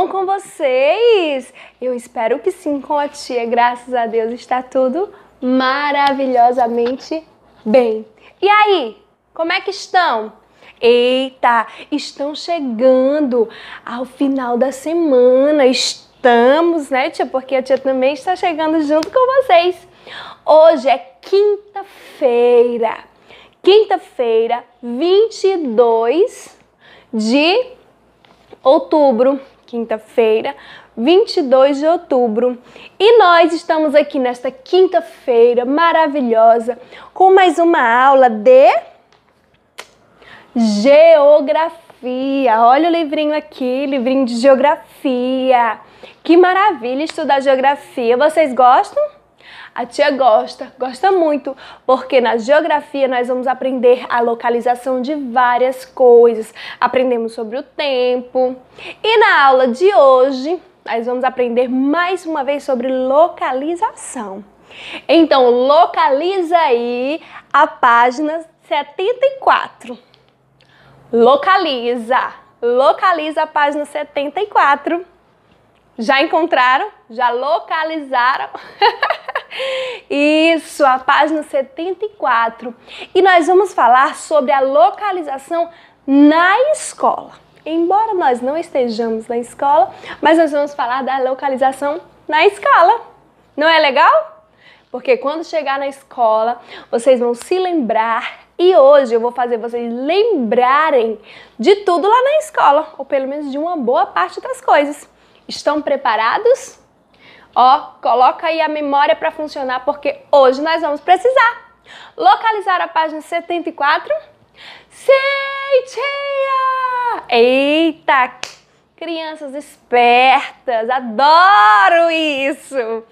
bom com vocês? Eu espero que sim com a tia. Graças a Deus está tudo maravilhosamente bem. E aí, como é que estão? Eita, estão chegando ao final da semana. Estamos, né, tia? Porque a tia também está chegando junto com vocês. Hoje é quinta-feira. Quinta-feira, 22 de outubro quinta-feira, 22 de outubro. E nós estamos aqui nesta quinta-feira maravilhosa com mais uma aula de geografia. Olha o livrinho aqui, livrinho de geografia. Que maravilha estudar geografia. Vocês gostam? A tia gosta, gosta muito, porque na geografia nós vamos aprender a localização de várias coisas, aprendemos sobre o tempo. E na aula de hoje, nós vamos aprender mais uma vez sobre localização. Então, localiza aí a página 74. Localiza, localiza a página 74 já encontraram, já localizaram. Isso, a página 74. E nós vamos falar sobre a localização na escola. Embora nós não estejamos na escola, mas nós vamos falar da localização na escola. Não é legal? Porque quando chegar na escola, vocês vão se lembrar e hoje eu vou fazer vocês lembrarem de tudo lá na escola, ou pelo menos de uma boa parte das coisas. Estão preparados? Ó, coloca aí a memória para funcionar porque hoje nós vamos precisar. Localizar a página 74. Sei, tia! Eita, crianças espertas, adoro isso!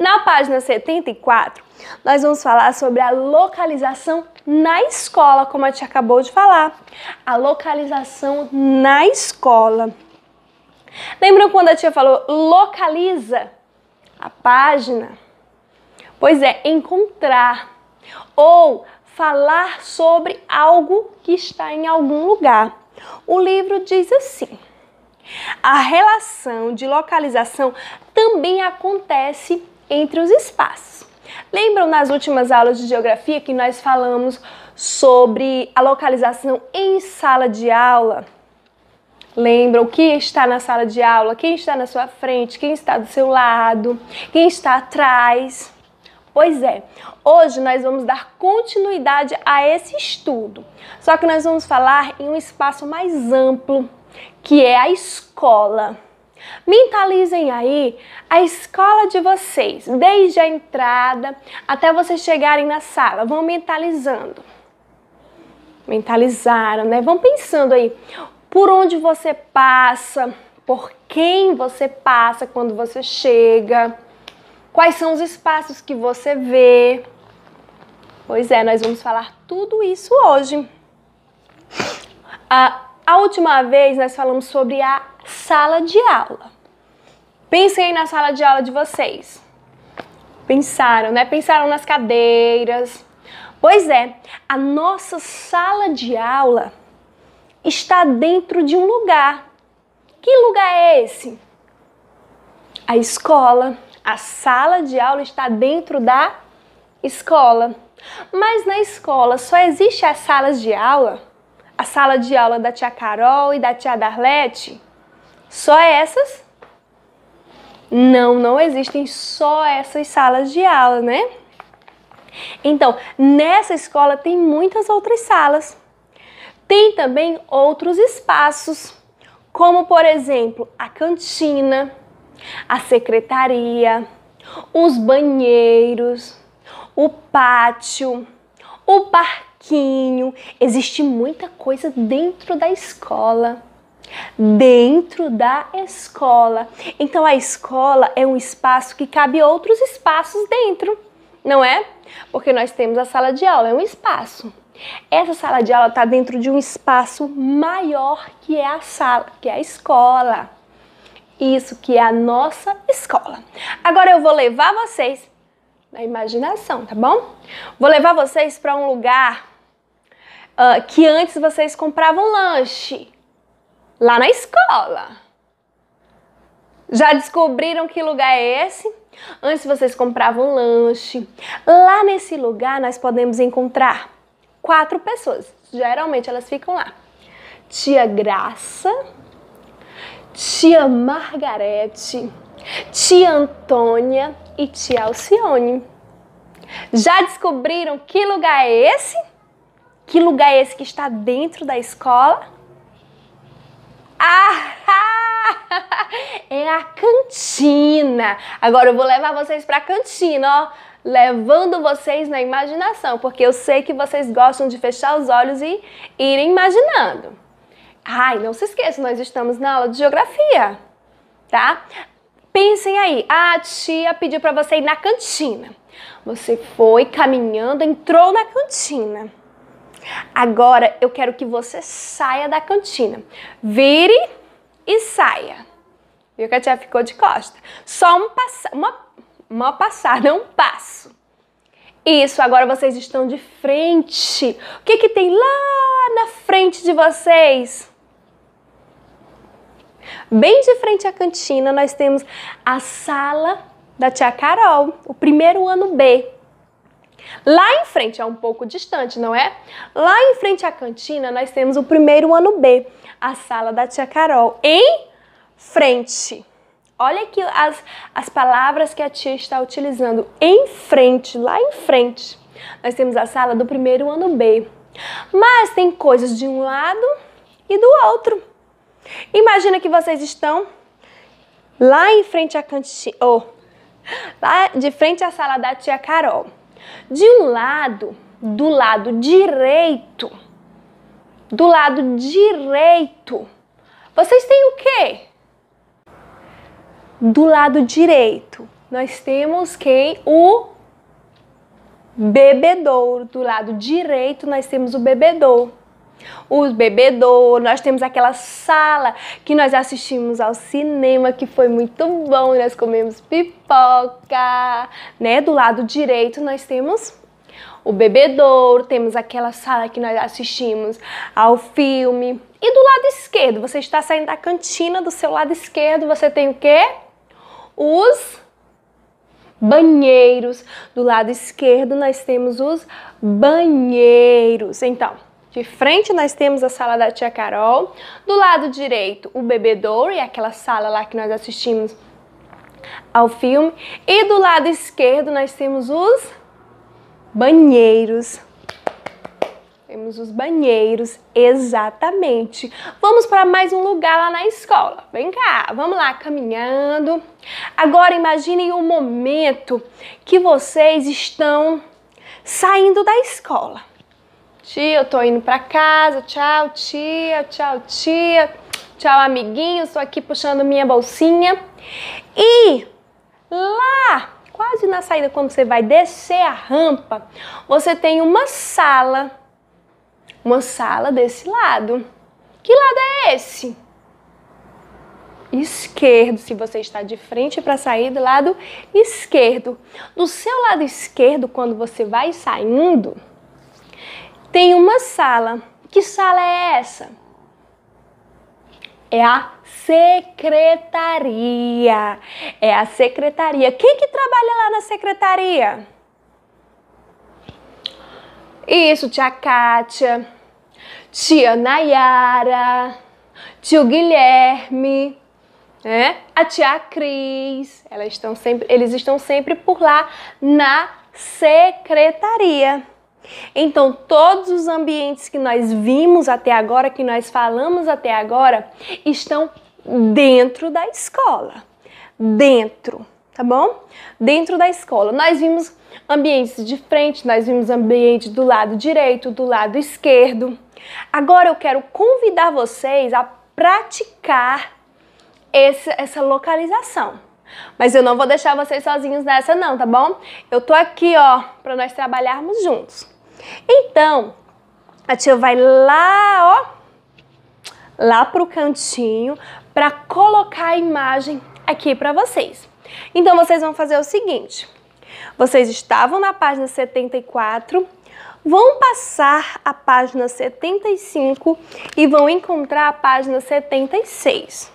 Na página 74, nós vamos falar sobre a localização na escola, como a tia acabou de falar. A localização na escola. Lembram quando a tia falou localiza a página? Pois é, encontrar ou falar sobre algo que está em algum lugar. O livro diz assim: a relação de localização também acontece entre os espaços. Lembram nas últimas aulas de geografia que nós falamos sobre a localização em sala de aula? lembram quem está na sala de aula, quem está na sua frente, quem está do seu lado, quem está atrás. Pois é, hoje nós vamos dar continuidade a esse estudo, só que nós vamos falar em um espaço mais amplo, que é a escola. Mentalizem aí a escola de vocês, desde a entrada até vocês chegarem na sala. Vão mentalizando. Mentalizaram, né? Vão pensando aí por onde você passa, por quem você passa quando você chega, quais são os espaços que você vê. Pois é, nós vamos falar tudo isso hoje. A, ah, a última vez nós falamos sobre a sala de aula. Pensem na sala de aula de vocês. Pensaram, né? Pensaram nas cadeiras. Pois é, a nossa sala de aula está dentro de um lugar. Que lugar é esse? A escola, a sala de aula está dentro da escola. Mas na escola só existe as salas de aula? A sala de aula da tia Carol e da tia Darlete? Só essas? Não, não existem só essas salas de aula, né? Então, nessa escola tem muitas outras salas. Tem também outros espaços, como por exemplo a cantina, a secretaria, os banheiros, o pátio, o parquinho. Existe muita coisa dentro da escola. Dentro da escola. Então a escola é um espaço que cabe outros espaços dentro, não é? Porque nós temos a sala de aula, é um espaço. Essa sala de aula está dentro de um espaço maior que é a sala, que é a escola. Isso que é a nossa escola. Agora eu vou levar vocês na imaginação, tá bom? Vou levar vocês para um lugar uh, que antes vocês compravam lanche lá na escola. Já descobriram que lugar é esse? Antes vocês compravam lanche. Lá nesse lugar nós podemos encontrar quatro pessoas. Geralmente elas ficam lá. Tia Graça, tia Margarete, tia Antônia e tia Alcione. Já descobriram que lugar é esse? Que lugar é esse que está dentro da escola? Ah! É a cantina. Agora eu vou levar vocês para a cantina, ó levando vocês na imaginação, porque eu sei que vocês gostam de fechar os olhos e irem imaginando. Ai, não se esqueça, nós estamos na aula de geografia, tá? Pensem aí, a tia pediu para você ir na cantina. Você foi caminhando, entrou na cantina. Agora eu quero que você saia da cantina. Vire e saia. Viu que a tia ficou de costa. Só um pass uma mó passar, não é passo. Isso, agora vocês estão de frente. O que, que tem lá na frente de vocês? Bem de frente à cantina, nós temos a sala da tia Carol, o primeiro ano B. Lá em frente, é um pouco distante, não é? Lá em frente à cantina, nós temos o primeiro ano B, a sala da tia Carol, em frente. Olha aqui as, as palavras que a tia está utilizando. Em frente, lá em frente, nós temos a sala do primeiro ano B. Mas tem coisas de um lado e do outro. Imagina que vocês estão lá em frente à cantina, oh, lá de frente à sala da tia Carol. De um lado, do lado direito, do lado direito, vocês têm o quê? do lado direito, nós temos quem? O bebedouro. Do lado direito, nós temos o bebedouro. Os bebedouro, nós temos aquela sala que nós assistimos ao cinema, que foi muito bom, nós comemos pipoca, né? Do lado direito nós temos o bebedouro, temos aquela sala que nós assistimos ao filme. E do lado esquerdo, você está saindo da cantina, do seu lado esquerdo você tem o quê? os banheiros. Do lado esquerdo nós temos os banheiros. Então, de frente nós temos a sala da tia Carol, do lado direito o bebedouro, e aquela sala lá que nós assistimos ao filme, e do lado esquerdo nós temos os banheiros. Temos os banheiros, exatamente. Vamos para mais um lugar lá na escola. Vem cá, vamos lá caminhando. Agora imaginem o um momento que vocês estão saindo da escola. Tia, eu tô indo para casa. Tchau, tia. Tchau, tia. Tchau, amiguinho. Estou aqui puxando minha bolsinha. E lá, quase na saída, quando você vai descer a rampa, você tem uma sala uma sala desse lado. Que lado é esse? Esquerdo, se você está de frente para sair do lado esquerdo. Do seu lado esquerdo, quando você vai saindo, tem uma sala. Que sala é essa? É a secretaria. É a secretaria. Quem que trabalha lá na secretaria? Isso, tia Kátia, tia Nayara, tio Guilherme, né? a tia Cris. Elas estão sempre, eles estão sempre por lá na secretaria. Então, todos os ambientes que nós vimos até agora, que nós falamos até agora, estão dentro da escola. Dentro tá bom? Dentro da escola, nós vimos ambientes de frente, nós vimos ambiente do lado direito, do lado esquerdo. Agora eu quero convidar vocês a praticar esse, essa localização. Mas eu não vou deixar vocês sozinhos nessa não, tá bom? Eu tô aqui, ó, para nós trabalharmos juntos. Então, a tia vai lá, ó, lá pro cantinho para colocar a imagem aqui para vocês. Então vocês vão fazer o seguinte: vocês estavam na página 74, vão passar a página 75 e vão encontrar a página 76.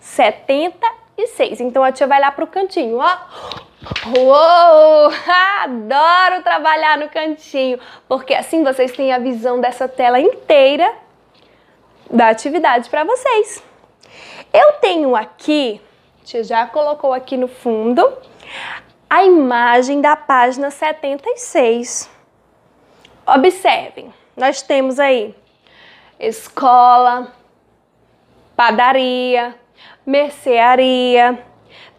76. Então a tia vai lá pro cantinho, ó. Uou! Adoro trabalhar no cantinho, porque assim vocês têm a visão dessa tela inteira da atividade para vocês. Eu tenho aqui gente já colocou aqui no fundo a imagem da página 76. Observem, nós temos aí escola, padaria, mercearia,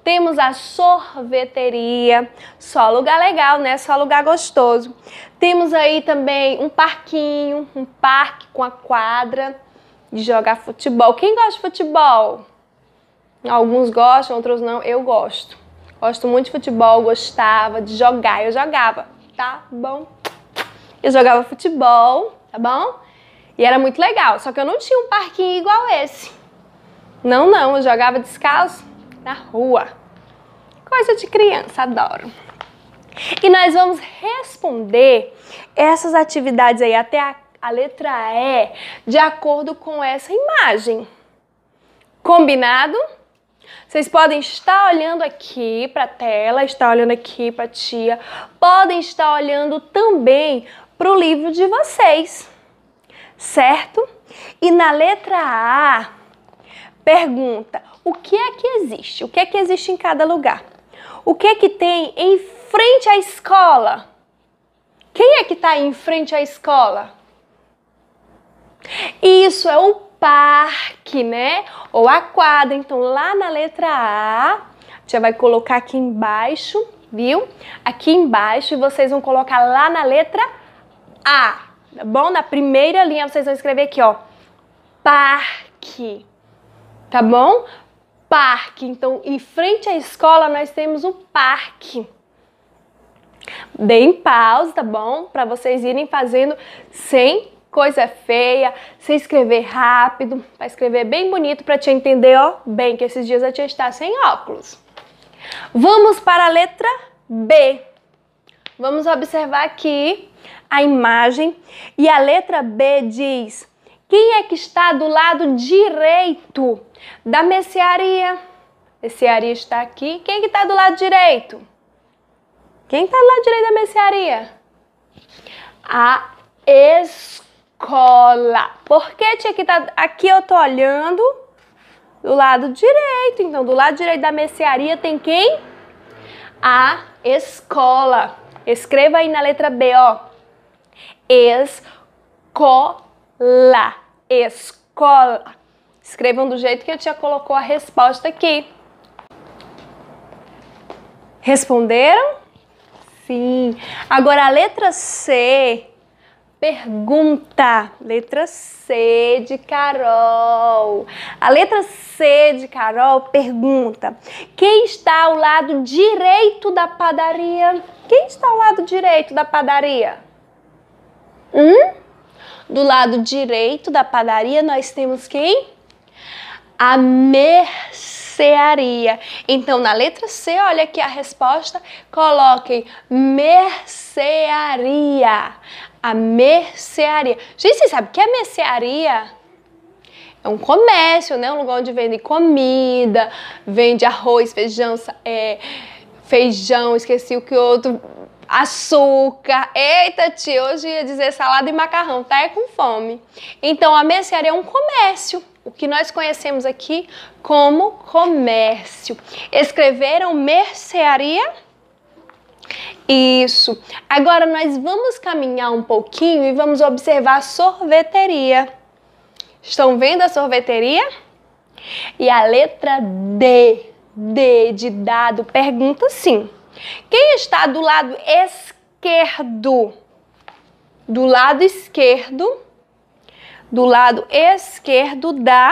temos a sorveteria, só lugar legal, né? Só lugar gostoso. Temos aí também um parquinho, um parque com a quadra de jogar futebol. Quem gosta de futebol? Alguns gostam, outros não. Eu gosto. Gosto muito de futebol, gostava de jogar. Eu jogava, tá bom? Eu jogava futebol, tá bom? E era muito legal. Só que eu não tinha um parquinho igual esse. Não, não. Eu jogava descalço na rua. Coisa de criança, adoro. E nós vamos responder essas atividades aí até a, a letra E de acordo com essa imagem. Combinado? Vocês podem estar olhando aqui para a tela, estar olhando aqui para a tia, podem estar olhando também para o livro de vocês, certo? E na letra A, pergunta: o que é que existe? O que é que existe em cada lugar? O que é que tem em frente à escola? Quem é que está em frente à escola? Isso é o parque, né? Ou a quadra. Então, lá na letra A, já vai colocar aqui embaixo, viu? Aqui embaixo, e vocês vão colocar lá na letra A, tá bom? Na primeira linha, vocês vão escrever aqui, ó, parque, tá bom? Parque. Então, em frente à escola, nós temos um parque. Deem pausa, tá bom? Para vocês irem fazendo sem coisa feia, se escrever rápido, para escrever bem bonito para te entender, ó, bem que esses dias a tia está sem óculos. Vamos para a letra B. Vamos observar aqui a imagem e a letra B diz: quem é que está do lado direito da mercearia? Mercearia está aqui. Quem é que está do lado direito? Quem está do lado direito da mercearia? A escola cola. Porque tinha que estar. Tá aqui eu tô olhando do lado direito. Então, do lado direito da mercearia tem quem? A escola. Escreva aí na letra B, ó. Escola. Escola. Escrevam do jeito que a tia colocou a resposta aqui. Responderam? Sim. Agora a letra C pergunta. Letra C de Carol. A letra C de Carol pergunta: Quem está ao lado direito da padaria? Quem está ao lado direito da padaria? Hum? Do lado direito da padaria nós temos quem? A mercearia. Então, na letra C, olha aqui a resposta, coloquem mercearia a mercearia. Gente, vocês sabem o que é mercearia? É um comércio, né? Um lugar onde vende comida, vende arroz, feijão, é, feijão, esqueci o que outro, açúcar. Eita, tio, hoje ia dizer salada e macarrão, tá? É com fome. Então, a mercearia é um comércio o que nós conhecemos aqui como comércio. Escreveram mercearia isso. Agora nós vamos caminhar um pouquinho e vamos observar a sorveteria. Estão vendo a sorveteria? E a letra D, D de dado, pergunta sim. Quem está do lado esquerdo? Do lado esquerdo, do lado esquerdo da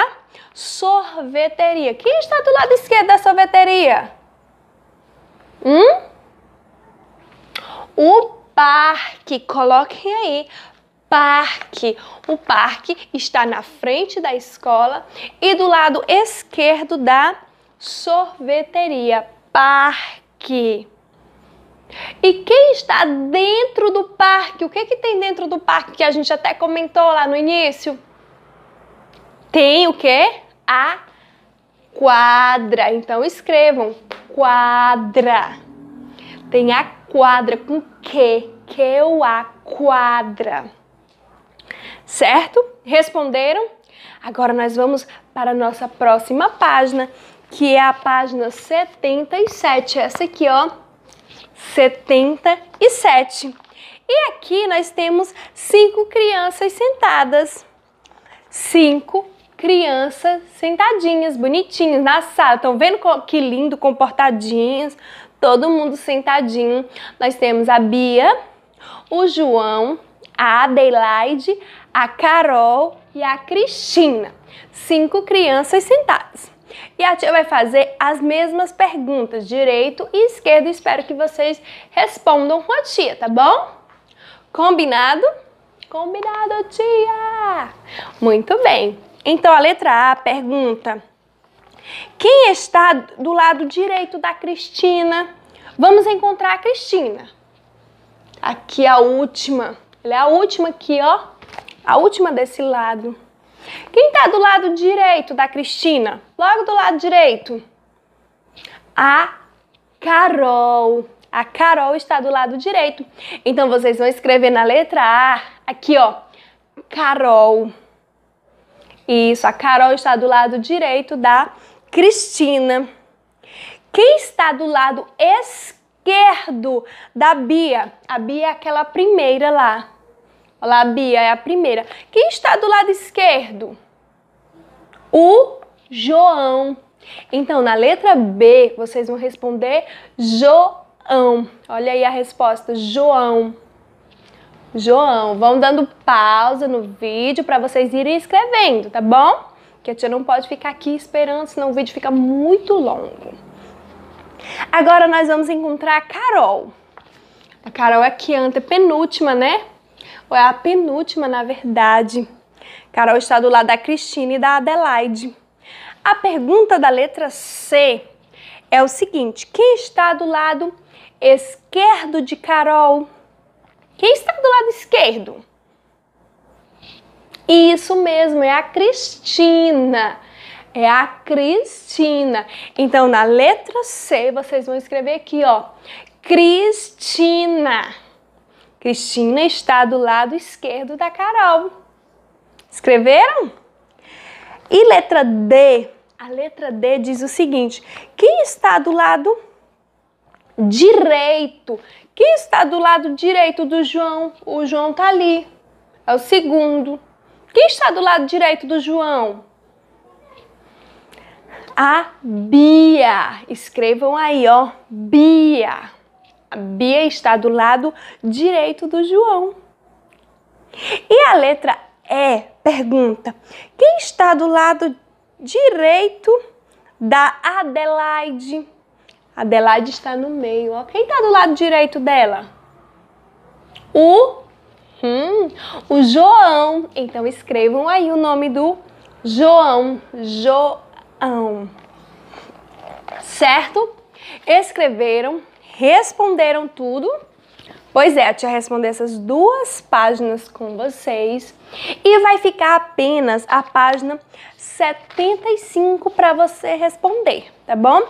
sorveteria. Quem está do lado esquerdo da sorveteria? Hum? o parque. Coloquem aí parque. O parque está na frente da escola e do lado esquerdo da sorveteria. Parque. E quem está dentro do parque? O que, é que tem dentro do parque que a gente até comentou lá no início? Tem o que? A quadra. Então escrevam quadra. Tem a quadra com que, que o a quadra. Certo? Responderam? Agora nós vamos para a nossa próxima página, que é a página 77. Essa aqui, ó, 77. E aqui nós temos cinco crianças sentadas. Cinco crianças sentadinhas, bonitinhas, na sala. Estão vendo que lindo, comportadinhas, todo mundo sentadinho. Nós temos a Bia, o João, a Adelaide, a Carol e a Cristina. Cinco crianças sentadas. E a tia vai fazer as mesmas perguntas, direito e esquerdo. Espero que vocês respondam com a tia, tá bom? Combinado? Combinado, tia! Muito bem. Então a letra A pergunta quem está do lado direito da Cristina? Vamos encontrar a Cristina. Aqui a última. Ela é a última aqui, ó. A última desse lado. Quem está do lado direito da Cristina? Logo do lado direito. A Carol. A Carol está do lado direito. Então vocês vão escrever na letra A, aqui ó, Carol. Isso, a Carol está do lado direito da Cristina. Quem está do lado esquerdo da Bia? A Bia é aquela primeira lá. Olha lá, a Bia é a primeira. Quem está do lado esquerdo? O João. Então, na letra B, vocês vão responder João. Olha aí a resposta, João. João, vão dando pausa no vídeo para vocês irem escrevendo, tá bom? porque a tia não pode ficar aqui esperando, senão o vídeo fica muito longo. Agora nós vamos encontrar a Carol. A Carol é que anta penúltima, né? Ou é a penúltima, na verdade. Carol está do lado da Cristina e da Adelaide. A pergunta da letra C é o seguinte: quem está do lado esquerdo de Carol? Quem está do lado esquerdo? Isso mesmo, é a Cristina. É a Cristina. Então, na letra C, vocês vão escrever aqui, ó. Cristina. Cristina está do lado esquerdo da Carol. Escreveram? E letra D? A letra D diz o seguinte: quem está do lado direito? Quem está do lado direito do João? O João tá ali. É o segundo. Quem está do lado direito do João? A Bia. Escrevam aí, ó. Bia. A Bia está do lado direito do João. E a letra E pergunta: quem está do lado direito da Adelaide? Adelaide está no meio, ó. Quem está do lado direito dela? O Hum, o João. Então escrevam aí o nome do João. João. Certo? Escreveram, responderam tudo. Pois é, a tia responder essas duas páginas com vocês e vai ficar apenas a página 75 para você responder, tá bom?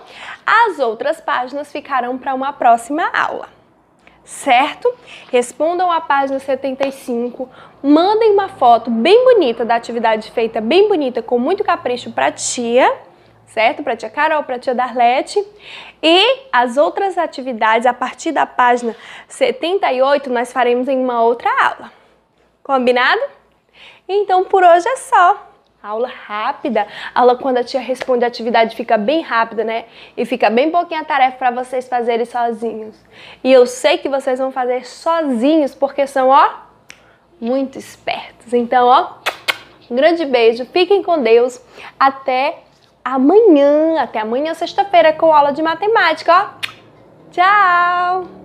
As outras páginas ficarão para uma próxima aula certo? Respondam à página 75, mandem uma foto bem bonita da atividade feita, bem bonita, com muito capricho para tia, certo? Para tia Carol, para tia Darlete. E as outras atividades a partir da página 78 nós faremos em uma outra aula. Combinado? Então por hoje é só. Aula rápida. Aula quando a tia responde a atividade fica bem rápida, né? E fica bem pouquinha tarefa para vocês fazerem sozinhos. E eu sei que vocês vão fazer sozinhos porque são, ó, muito espertos. Então, ó, um grande beijo. Fiquem com Deus. Até amanhã, até amanhã sexta-feira com aula de matemática, ó. Tchau.